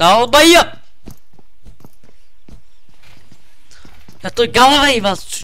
Tá o Bahia! Eu tô galo aí, mas...